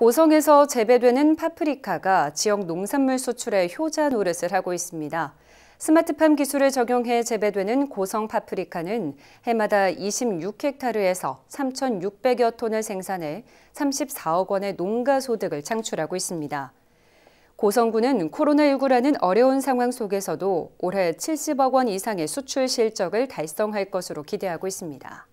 고성에서 재배되는 파프리카가 지역 농산물 수출의 효자 노릇을 하고 있습니다. 스마트팜 기술을 적용해 재배되는 고성 파프리카는 해마다 26헥타르에서 3,600여 톤을 생산해 34억 원의 농가 소득을 창출하고 있습니다. 고성군은 코로나19라는 어려운 상황 속에서도 올해 70억 원 이상의 수출 실적을 달성할 것으로 기대하고 있습니다.